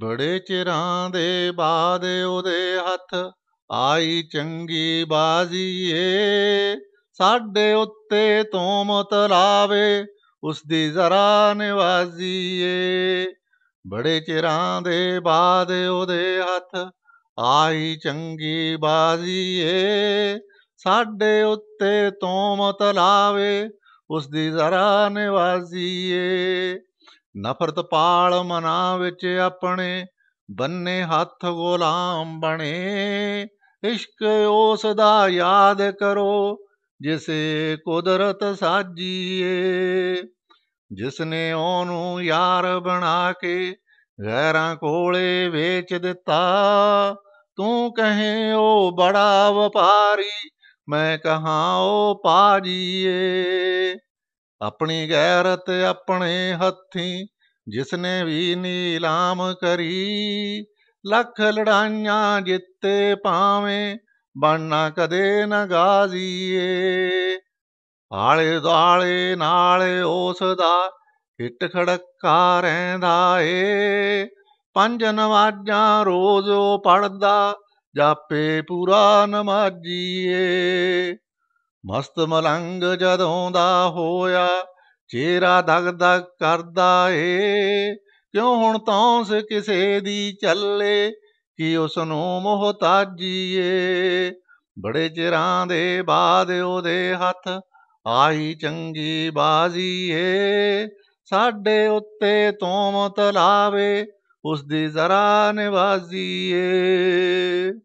ਬੜੇ ਚਿਰਾਂ ਦੇ ਬਾਦ ਉਹਦੇ ਹੱਥ ਆਈ ਚੰਗੀ ਬਾਜ਼ੀ ਏ ਸਾਡੇ ਉੱਤੇ ਤੋਂ ਮਤਲਾਵੇ ਉਸ ਦੀ ਜ਼ਰਾ ਨਿਵਾਜ਼ੀ ਏ ਬੜੇ ਚਿਰਾਂ ਦੇ ਬਾਦ ਉਹਦੇ ਹੱਥ ਆਈ ਚੰਗੀ ਬਾਜ਼ੀ ਏ ਸਾਡੇ ਉੱਤੇ ਤੋਂ ਮਤਲਾਵੇ ਉਸ ਦੀ ਜ਼ਰਾ ਨਿਵਾਜ਼ੀ ਏ ਨਫ਼ਰਤ ਪਾਲ ਮਨਾ ਵਿੱਚ ਆਪਣੇ ਬੰਨੇ ਹੱਥ ਗੁਲਾਮ ਬਣੇ ਇਸ਼ਕ ਉਸ ਦਾ ਯਾਦ ਕਰੋ ਜਿਸੇ ਕੁਦਰਤ ਸਾਜੀਏ ਜਿਸਨੇ ਉਹਨੂੰ ਯਾਰ ਬਣਾ ਕੇ ਗੈਰਾਂ ਕੋਲੇ ਵੇਚ ਦਿੱਤਾ ਤੂੰ ਕਹੇ ਉਹ ਬੜਾ ਵਪਾਰੀ ਮੈਂ ਕਹਾ ਉਹ ਪਾਜੀਏ ਆਪਣੀ ਗੈਰਤ ਆਪਣੇ ਹੱਥੀ ਜਿਸਨੇ ਵੀ ਨੀਲਾਮ ਕਰੀ ਲੱਖ ਲੜਾਈਆਂ ਜਿੱਤੇ ਪਾਵੇਂ ਬਣਨਾ ਕਦੇ ਨਾ ਗਾਜ਼ੀਏ ਆਲੇ ਦਾਲੇ ਨਾਲ ਉਸ ਦਾ ਹਿੱਟ ਖੜਕਾ ਰਹਿੰਦਾ ਏ ਪੰਜ ਨਵਾਜ਼ਾਂ ਰੋਜ਼ ਉਹ ਪੜਦਾ ਜਾਪੇ ਪੂਰਾ ਨਮਾਜੀਏ ਮਸਤ ਮਲੰਗ ਜਦੋਂ ਦਾ ਹੋਇਆ ਚਿਹਰਾ ਧਗ ਧਗ ਕਰਦਾ ਏ ਕਿਉਂ ਹੁਣ ਤੌਂਸ ਕਿਸੇ ਦੀ ਚੱਲੇ ਕਿ ਉਸ ਨੂੰ ਮੁਹਤਾਜੀਏ ਬੜੇ ਚਿਰਾਂ ਦੇ ਬਾਦ ਉਹਦੇ ਹੱਥ ਆਈ ਚੰਗੀ ਬਾਜ਼ੀ ਏ ਸਾਡੇ ਉੱਤੇ ਤੋਂ ਲਾਵੇ ਉਸ ਦੀ ਜ਼ਰਾ ਨਿਵਾਜ਼ੀ ਏ